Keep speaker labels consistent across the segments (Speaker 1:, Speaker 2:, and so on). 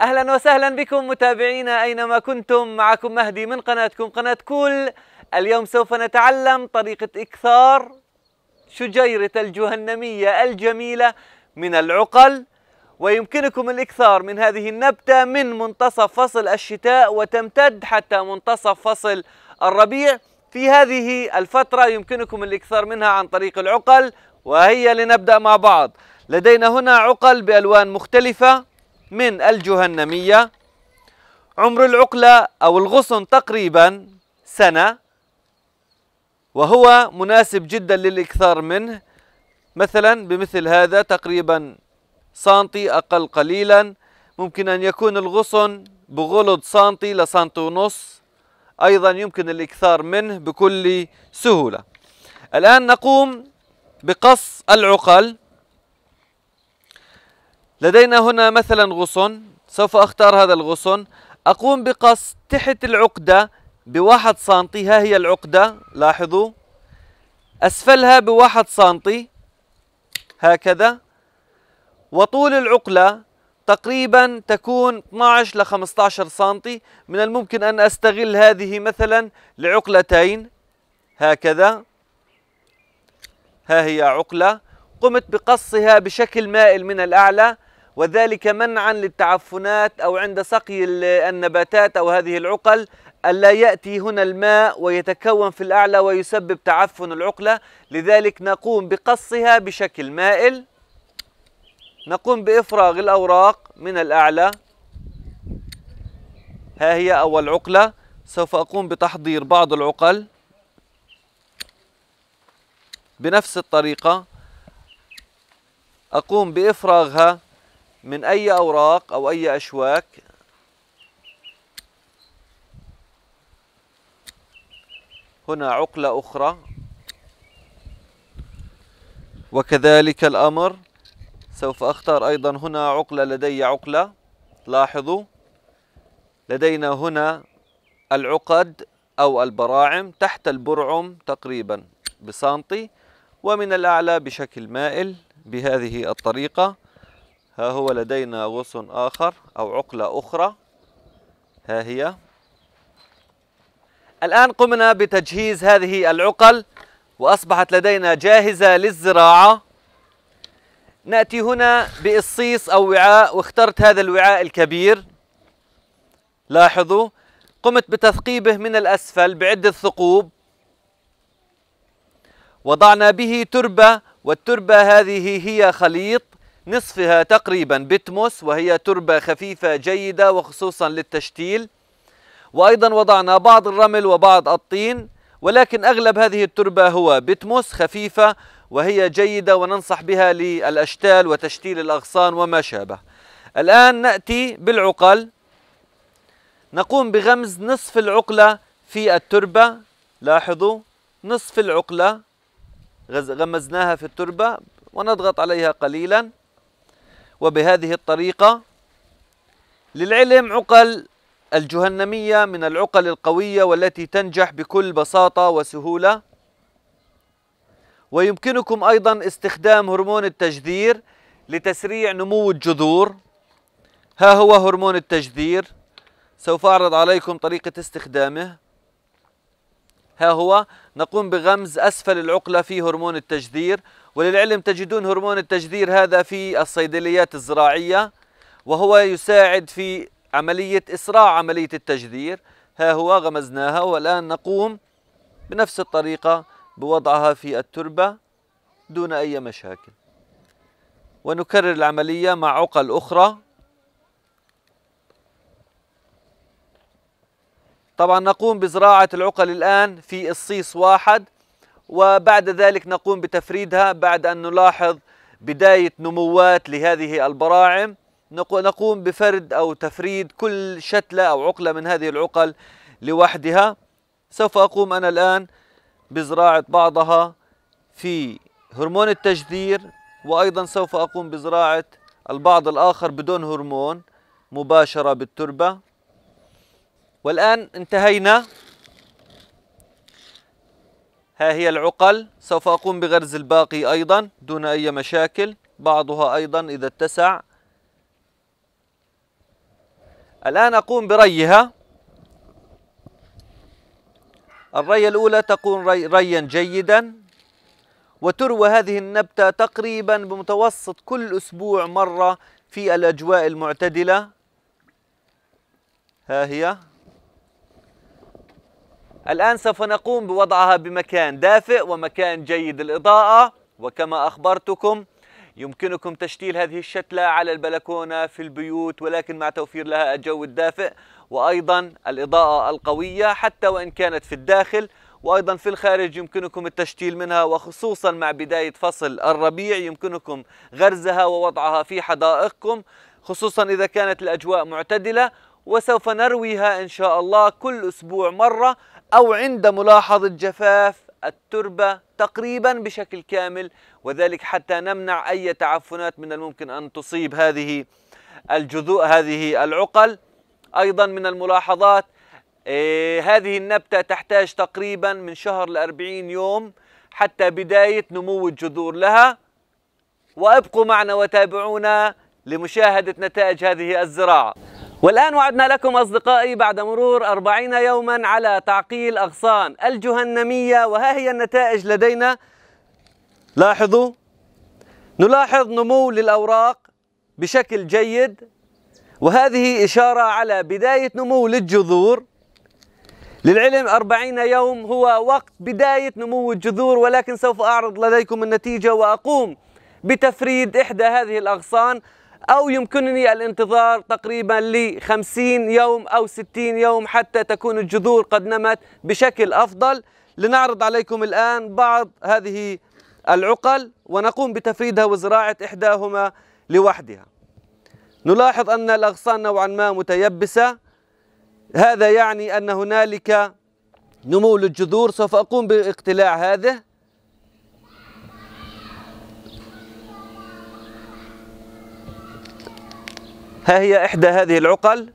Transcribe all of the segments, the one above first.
Speaker 1: اهلا وسهلا بكم متابعينا اينما كنتم معكم مهدي من قناتكم قناه كل اليوم سوف نتعلم طريقه اكثار شجيره الجهنميه الجميله من العقل ويمكنكم الاكثار من هذه النبته من منتصف فصل الشتاء وتمتد حتى منتصف فصل الربيع في هذه الفتره يمكنكم الاكثار منها عن طريق العقل وهي لنبدا مع بعض لدينا هنا عقل بالوان مختلفه من الجهنمية عمر العقلة أو الغصن تقريبا سنة وهو مناسب جدا للإكثار منه مثلا بمثل هذا تقريبا سنتي أقل قليلا ممكن أن يكون الغصن بغلظ سنتي لسنتي ونص أيضا يمكن الإكثار منه بكل سهولة الآن نقوم بقص العقل لدينا هنا مثلا غصن سوف أختار هذا الغصن أقوم بقص تحت العقدة بواحد سنتي ها هي العقدة لاحظوا أسفلها بواحد سنتي هكذا وطول العقلة تقريبا تكون 12 ل 15 سنتي من الممكن أن أستغل هذه مثلا لعقلتين هكذا ها هي عقلة قمت بقصها بشكل مائل من الأعلى وذلك منعا للتعفنات أو عند سقي النباتات أو هذه العقل ألا يأتي هنا الماء ويتكون في الأعلى ويسبب تعفن العقلة لذلك نقوم بقصها بشكل مائل نقوم بإفراغ الأوراق من الأعلى ها هي أول عقلة سوف أقوم بتحضير بعض العقل بنفس الطريقة أقوم بإفراغها من أي أوراق أو أي أشواك هنا عقلة أخرى وكذلك الأمر سوف أختار أيضا هنا عقلة لدي عقلة لاحظوا لدينا هنا العقد أو البراعم تحت البرعم تقريبا بسانتي ومن الأعلى بشكل مائل بهذه الطريقة ها هو لدينا غصن آخر أو عقلة أخرى ها هي الآن قمنا بتجهيز هذه العقل وأصبحت لدينا جاهزة للزراعة نأتي هنا بإصيص أو وعاء واخترت هذا الوعاء الكبير لاحظوا قمت بتثقيبه من الأسفل بعدة ثقوب وضعنا به تربة والتربة هذه هي خليط نصفها تقريبا بتموس وهي تربة خفيفة جيدة وخصوصا للتشتيل وأيضا وضعنا بعض الرمل وبعض الطين ولكن أغلب هذه التربة هو بتموس خفيفة وهي جيدة وننصح بها للأشتال وتشتيل الأغصان وما شابه الآن نأتي بالعقل نقوم بغمز نصف العقلة في التربة لاحظوا نصف العقلة غمزناها في التربة ونضغط عليها قليلا وبهذه الطريقة للعلم عقل الجهنمية من العقل القوية والتي تنجح بكل بساطة وسهولة ويمكنكم أيضا استخدام هرمون التجذير لتسريع نمو الجذور ها هو هرمون التجذير سوف أعرض عليكم طريقة استخدامه ها هو نقوم بغمز أسفل العقلة في هرمون التجذير وللعلم تجدون هرمون التجذير هذا في الصيدليات الزراعية وهو يساعد في عملية إسراع عملية التجذير ها هو غمزناها والآن نقوم بنفس الطريقة بوضعها في التربة دون أي مشاكل ونكرر العملية مع عقل أخرى طبعا نقوم بزراعة العقل الآن في الصيص واحد وبعد ذلك نقوم بتفريدها بعد أن نلاحظ بداية نموات لهذه البراعم نقوم بفرد أو تفريد كل شتلة أو عقلة من هذه العقل لوحدها سوف أقوم أنا الآن بزراعة بعضها في هرمون التجذير وأيضا سوف أقوم بزراعة البعض الآخر بدون هرمون مباشرة بالتربة والآن انتهينا ها هي العقل سوف أقوم بغرز الباقي أيضا دون أي مشاكل بعضها أيضا إذا اتسع الآن أقوم بريها الرية الأولى تكون ري ريا جيدا وتروى هذه النبتة تقريبا بمتوسط كل أسبوع مرة في الأجواء المعتدلة ها هي الآن سوف نقوم بوضعها بمكان دافئ ومكان جيد الإضاءة وكما أخبرتكم يمكنكم تشتيل هذه الشتلة على البلكونة في البيوت ولكن مع توفير لها الجو الدافئ وأيضا الإضاءة القوية حتى وإن كانت في الداخل وأيضا في الخارج يمكنكم التشتيل منها وخصوصا مع بداية فصل الربيع يمكنكم غرزها ووضعها في حدائقكم خصوصا إذا كانت الأجواء معتدلة وسوف نرويها إن شاء الله كل أسبوع مرة أو عند ملاحظة جفاف التربة تقريبا بشكل كامل وذلك حتى نمنع أي تعفنات من الممكن أن تصيب هذه الجذوء هذه العقل أيضا من الملاحظات إيه، هذه النبتة تحتاج تقريبا من شهر لأربعين يوم حتى بداية نمو الجذور لها وابقوا معنا وتابعونا لمشاهدة نتائج هذه الزراعة والآن وعدنا لكم أصدقائي بعد مرور أربعين يوما على تعقيل أغصان الجهنمية وها هي النتائج لدينا لاحظوا نلاحظ نمو للأوراق بشكل جيد وهذه إشارة على بداية نمو للجذور للعلم أربعين يوم هو وقت بداية نمو الجذور ولكن سوف أعرض لديكم النتيجة وأقوم بتفريد إحدى هذه الأغصان أو يمكنني الانتظار تقريبا لخمسين يوم أو ستين يوم حتى تكون الجذور قد نمت بشكل أفضل لنعرض عليكم الآن بعض هذه العقل ونقوم بتفريدها وزراعة إحداهما لوحدها نلاحظ أن الأغصان نوعا ما متيبسة هذا يعني أن هنالك نمو للجذور سوف أقوم باقتلاع هذه ها هي إحدى هذه العقل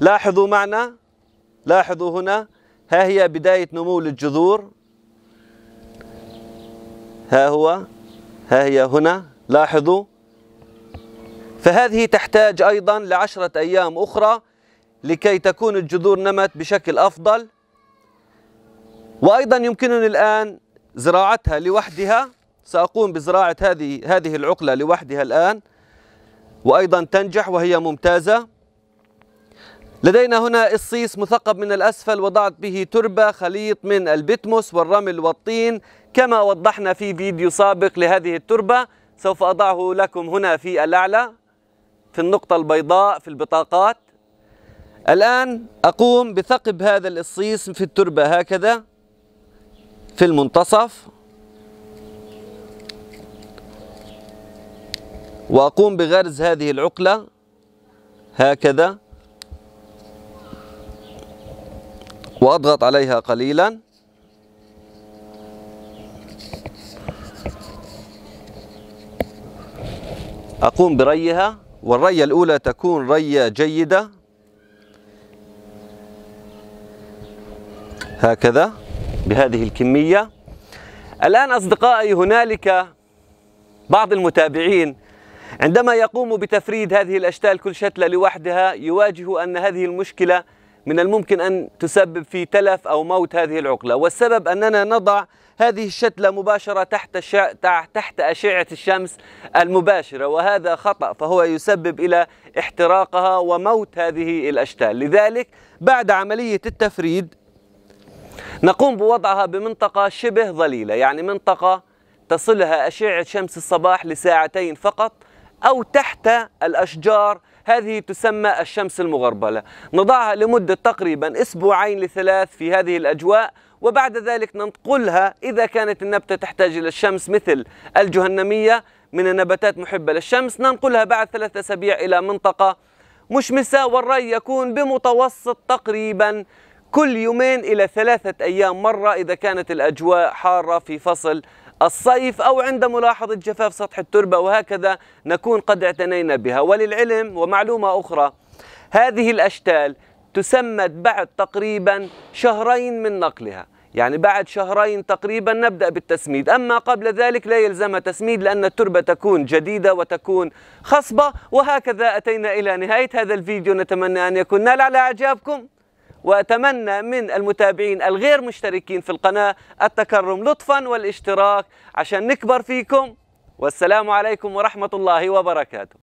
Speaker 1: لاحظوا معنا لاحظوا هنا ها هي بداية نمو للجذور ها هو ها هي هنا لاحظوا فهذه تحتاج أيضا لعشرة أيام أخرى لكي تكون الجذور نمت بشكل أفضل وأيضا يمكنني الآن زراعتها لوحدها سأقوم بزراعة هذه هذه العقلة لوحدها الآن وأيضا تنجح وهي ممتازة لدينا هنا الصيص مثقب من الأسفل وضعت به تربة خليط من البتموس والرمل والطين كما وضحنا في فيديو سابق لهذه التربة سوف أضعه لكم هنا في الأعلى في النقطة البيضاء في البطاقات الآن أقوم بثقب هذا الصيص في التربة هكذا في المنتصف وأقوم بغرز هذه العقلة هكذا وأضغط عليها قليلا أقوم بريها والرية الأولى تكون رية جيدة هكذا بهذه الكمية الآن أصدقائي هنالك بعض المتابعين عندما يقوم بتفريد هذه الأشتال كل شتلة لوحدها يواجه أن هذه المشكلة من الممكن أن تسبب في تلف أو موت هذه العقلة والسبب أننا نضع هذه الشتلة مباشرة تحت, الشع... تحت أشعة الشمس المباشرة وهذا خطأ فهو يسبب إلى احتراقها وموت هذه الأشتال لذلك بعد عملية التفريد نقوم بوضعها بمنطقة شبه ظليلة يعني منطقة تصلها أشعة شمس الصباح لساعتين فقط أو تحت الأشجار هذه تسمى الشمس المغربلة نضعها لمدة تقريبا أسبوعين لثلاث في هذه الأجواء وبعد ذلك ننقلها إذا كانت النبتة تحتاج إلى الشمس مثل الجهنمية من النباتات محبة للشمس ننقلها بعد ثلاثة أسابيع إلى منطقة مشمسة والري يكون بمتوسط تقريبا كل يومين إلى ثلاثة أيام مرة إذا كانت الأجواء حارة في فصل الصيف أو عند ملاحظة جفاف سطح التربة وهكذا نكون قد اعتنينا بها وللعلم ومعلومة أخرى هذه الأشتال تسمد بعد تقريبا شهرين من نقلها يعني بعد شهرين تقريبا نبدأ بالتسميد أما قبل ذلك لا يلزمها تسميد لأن التربة تكون جديدة وتكون خصبة وهكذا أتينا إلى نهاية هذا الفيديو نتمنى أن يكون نال على إعجابكم وأتمنى من المتابعين الغير مشتركين في القناة التكرم لطفا والاشتراك عشان نكبر فيكم والسلام عليكم ورحمة الله وبركاته